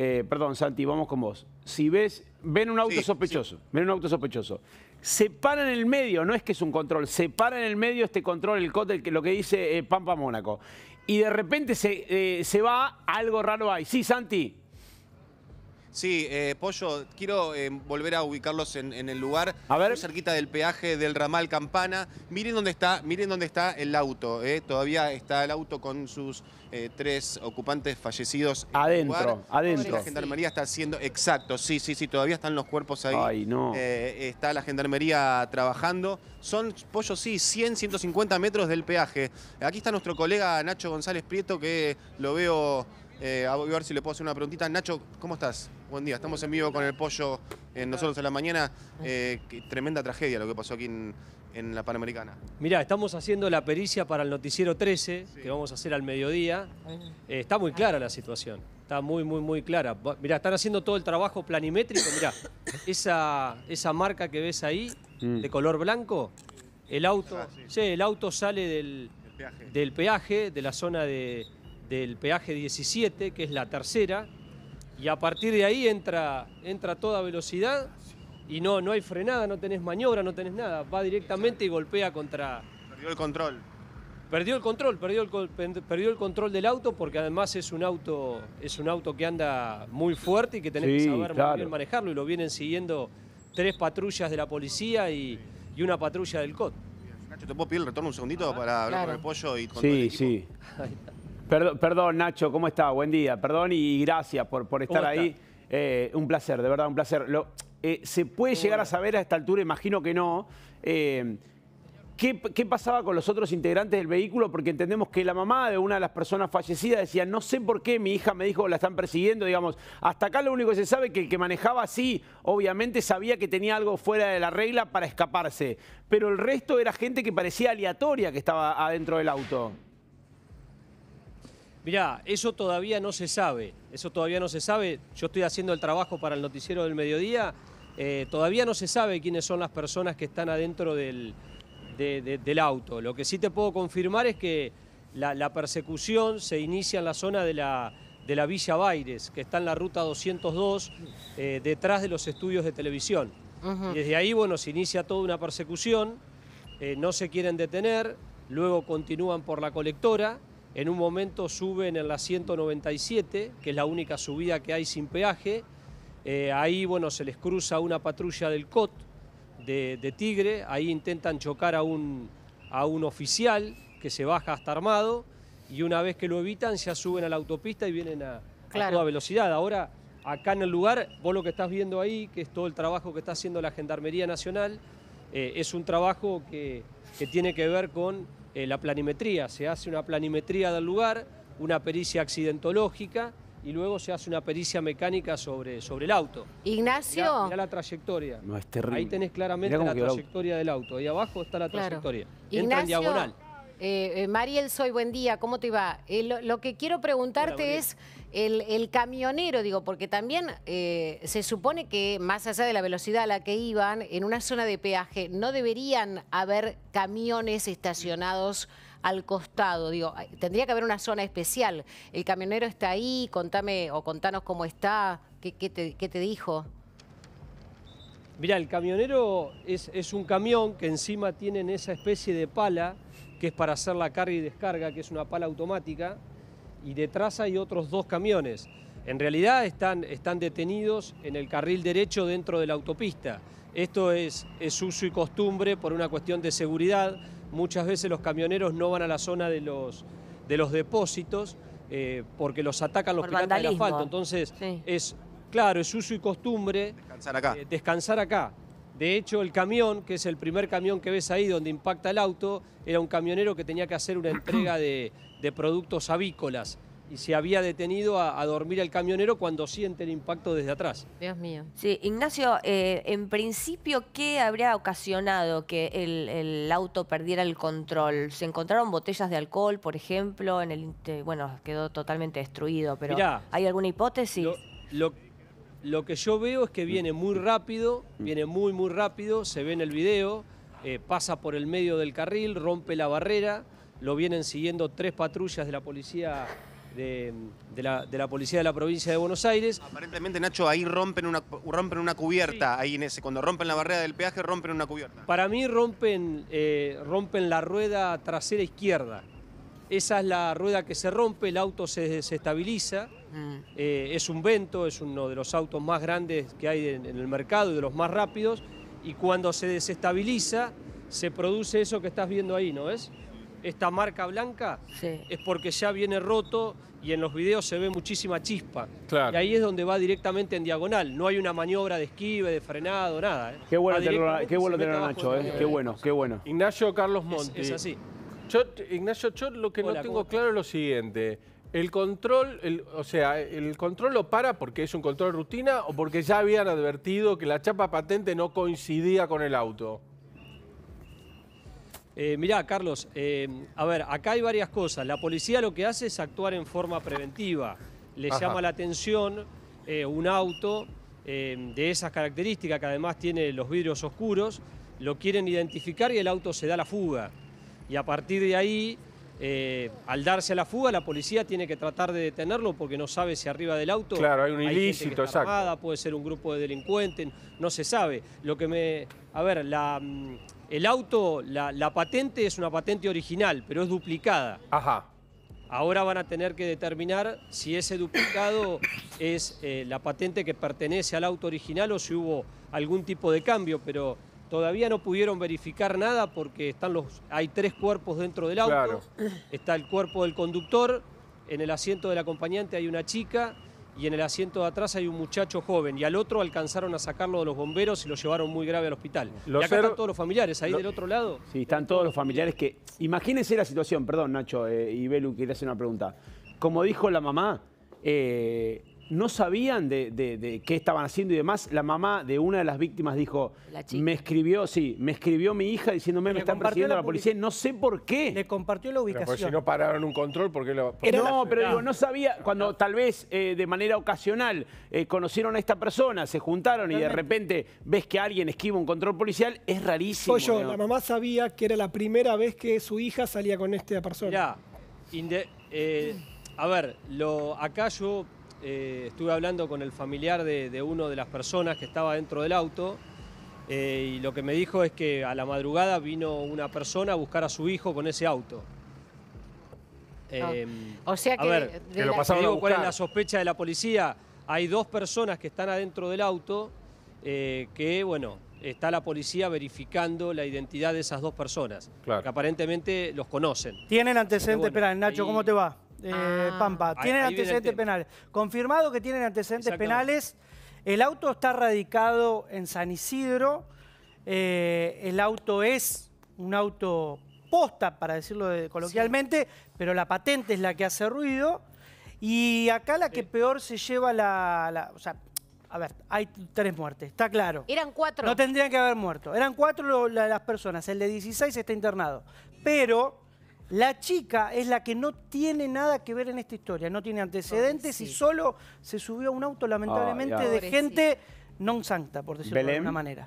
Eh, perdón, Santi, vamos con vos. Si ves, ven un auto sospechoso, ven un auto sospechoso. Se para en el medio, no es que es un control, se para en el medio este control, el cótel que lo que dice eh, Pampa Mónaco. Y de repente se, eh, se va, algo raro hay. Sí, Santi. Sí, eh, Pollo, quiero eh, volver a ubicarlos en, el lugar. A cerquita del peaje del ramal Campana. Miren dónde está, miren dónde está el auto. Eh. Todavía está el auto con sus tres ocupantes fallecidos. adentro, adentro. La gendarmería está haciendo. Exacto, sí, sí, sí. Todavía están los cuerpos ahí. Ay, no. está la gendarmería trabajando. Son, Pollo, sí, 100, 150 metros del peaje. Aquí está nuestro colega Nacho González Prieto, que lo veo eh, a ver si le puedo hacer una preguntita. Nacho, ¿cómo estás? Buen día. Estamos en vivo con el pollo en Nosotros en la Mañana. Eh, tremenda tragedia lo que pasó aquí en, la Panamericana. Mira, estamos haciendo la pericia para el noticiero 13, que vamos a hacer al mediodía. Eh, está muy clara la situación. Está muy, muy, muy clara. Mira, están haciendo todo el trabajo planimétrico. Mira, esa, esa marca que ves ahí, mm. de color blanco, el auto, ah, el auto sale del peaje, de la zona de del peaje 17, que es la tercera, y a partir de ahí entra, entra a toda velocidad y no, no hay frenada, no tenés maniobra, no tenés nada. Va directamente y golpea contra... Perdió el control. Perdió el control, perdió el, perdió el control del auto porque además es un auto, es un auto que anda muy fuerte y que tenés que saber manejarlo y lo vienen siguiendo tres patrullas de la policía y, una patrulla del COT. ¿te puedo pedir el retorno un segundito para hablar con pollo y con Sí, sí. Perdón, Nacho, ¿cómo está? Buen día. Perdón y gracias por, por estar ahí. Eh, un placer, de verdad, un placer. Eh, ¿Se puede llegar a saber a esta altura? Imagino que no. Eh, ¿qué, ¿Qué pasaba con los otros integrantes del vehículo? Porque entendemos que la mamá de una de las personas fallecidas decía, no sé por qué mi hija me dijo la están persiguiendo, digamos. Hasta acá lo único que se sabe es que el que manejaba así, obviamente sabía que tenía algo fuera de la regla para escaparse. Pero el resto era gente que parecía aleatoria que estaba adentro del auto. Mirá, eso todavía no se sabe, eso todavía no se sabe. Yo estoy haciendo el trabajo para el noticiero del mediodía, eh, todavía no se sabe quiénes son las personas que están adentro del, auto. Lo que sí te puedo confirmar es que la, persecución se inicia en la zona de la, Villa Baires, que está en la ruta 202, eh, detrás de los estudios de televisión. desde ahí, bueno, se inicia toda una persecución, eh, no se quieren detener, luego continúan por la colectora en un momento suben en la 197, que es la única subida que hay sin peaje. Eh, ahí, bueno, se les cruza una patrulla del COT de, Tigre. Ahí intentan chocar a un, a un oficial que se baja hasta armado y una vez que lo evitan ya suben a la autopista y vienen a, toda velocidad. Ahora, acá en el lugar, vos lo que estás viendo ahí, que es todo el trabajo que está haciendo la Gendarmería Nacional, eh, es un trabajo que, que tiene que ver con eh, la planimetría. Se hace una planimetría del lugar, una pericia accidentológica y luego se hace una pericia mecánica sobre, sobre el auto. Ignacio. Mirá, la trayectoria. No, es terrible. Ahí tenés claramente la trayectoria del auto. Ahí abajo está la trayectoria. Entra en diagonal. Eh, eh, Mariel Soy, buen día, ¿cómo te va? Eh, lo, que quiero preguntarte es el, camionero, digo, porque también eh, se supone que más allá de la velocidad a la que iban, en una zona de peaje no deberían haber camiones estacionados al costado, digo, tendría que haber una zona especial. El camionero está ahí, contame o contanos cómo está, qué, te, dijo. Mira, el camionero es, es un camión que encima tienen esa especie de pala que es para hacer la carga y descarga, que es una pala automática, y detrás hay otros dos camiones. En realidad están, están detenidos en el carril derecho dentro de la autopista. Esto es, es uso y costumbre por una cuestión de seguridad. Muchas veces los camioneros no van a la zona de los, de los depósitos eh, porque los atacan los por asfalto. Entonces, es claro, es uso y costumbre descansar acá. Eh, de hecho, el camión, que es el primer camión que ves ahí donde impacta el auto, era un camionero que tenía que hacer una entrega de, productos avícolas y se había detenido a, dormir el camionero cuando siente el impacto desde atrás. Dios mío. Sí, Ignacio, eh, en principio, ¿qué habría ocasionado que el, auto perdiera el control? ¿Se encontraron botellas de alcohol, por ejemplo? En el, bueno, quedó totalmente destruido, pero ¿hay alguna hipótesis? Lo que yo veo es que viene muy rápido, viene muy, muy rápido, se ve en el video, eh, pasa por el medio del carril, rompe la barrera, lo vienen siguiendo tres patrullas de la policía de, la, policía de la provincia de Buenos Aires. Aparentemente, Nacho, ahí rompen una, rompen una cubierta, ahí en ese, cuando rompen la barrera del peaje, rompen una cubierta. Para mí rompen, eh, rompen la rueda trasera izquierda. Esa es la rueda que se rompe, el auto se desestabiliza, mm. eh, es un vento, es uno de los autos más grandes que hay en, el mercado y de los más rápidos, y cuando se desestabiliza se produce eso que estás viendo ahí, ¿no es? Esta marca blanca es porque ya viene roto y en los videos se ve muchísima chispa. Y ahí es donde va directamente en diagonal. No hay una maniobra de esquive, de frenado, nada. ¿eh? Qué bueno tener a Nacho, ¿eh? qué bueno, qué bueno. Ignacio Carlos Montes. es así. Ignacio, yo lo que no tengo claro es lo siguiente. El control, o sea, el control lo para porque es un control rutina o porque ya habían advertido que la chapa patente no coincidía con el auto. Eh, mirá, Carlos, eh, a ver, acá hay varias cosas. La policía lo que hace es actuar en forma preventiva. Le llama la atención eh, un auto de esas características que además tiene los vidrios oscuros, lo quieren identificar y el auto se da la fuga y a partir de ahí, eh, al darse a la fuga, la policía tiene que tratar de detenerlo porque no sabe si arriba del auto claro, hay un ilícito, exacto puede ser un grupo de delincuentes, no se sabe. Lo que me, a ver, la, mm, el auto, la, patente es una patente original, pero es duplicada. Ajá. Ahora van a tener que determinar si ese duplicado es eh, la patente que pertenece al auto original o si hubo algún tipo de cambio, pero Todavía no pudieron verificar nada porque están los, hay tres cuerpos dentro del auto. Está el cuerpo del conductor, en el asiento del acompañante hay una chica y en el asiento de atrás hay un muchacho joven. Y al otro alcanzaron a sacarlo de los bomberos y lo llevaron muy grave al hospital. Los y acá están todos los familiares, ahí del otro lado. Sí, están todos los familiares que... Imagínense la situación, perdón Nacho eh, y Belu, quería hacer una pregunta. Como dijo la mamá, eh, no sabían de, qué estaban haciendo y demás. La mamá de una de las víctimas dijo, me escribió, sí, me escribió mi hija diciéndome, me están partiendo la, policía, no sé por qué. Le compartió la ubicación. Pero si no pararon un control, ¿por qué lo...? no, pero digo, no sabía, cuando tal vez eh, de manera ocasional eh, conocieron a esta persona, se juntaron y de repente ves que alguien esquiva un control policial, es rarísimo. yo, la mamá sabía que era la primera vez que su hija salía con esta persona. Ya, eh, a ver, lo, acá yo eh, estuve hablando con el familiar de, una de las personas que estaba dentro del auto eh, y lo que me dijo es que a la madrugada vino una persona a buscar a su hijo con ese auto. Ah. Eh, o sea que, a ver, digo, ¿cuál es la sospecha de la policía? Hay dos personas que están adentro del auto que, bueno, está la policía verificando la identidad de esas dos personas, claro. que aparentemente los conocen. ¿Tienen antecedentes? Espera, Nacho, ¿cómo te va? Eh, ah. Pampa. Tienen antecedentes penales. Confirmado que tienen antecedentes penales. El auto está radicado en San Isidro. Eh, el auto es un auto posta, para decirlo coloquialmente, pero la patente es la que hace ruido. Y acá la que peor se lleva la, O sea, a ver, hay tres muertes, está claro. Eran cuatro. No tendrían que haber muerto. Eran cuatro las personas. El de 16 está internado. Pero la chica es la que no tiene nada que ver en esta historia, no tiene antecedentes y solo se subió a un auto, lamentablemente, de gente non santa, por decirlo de alguna manera.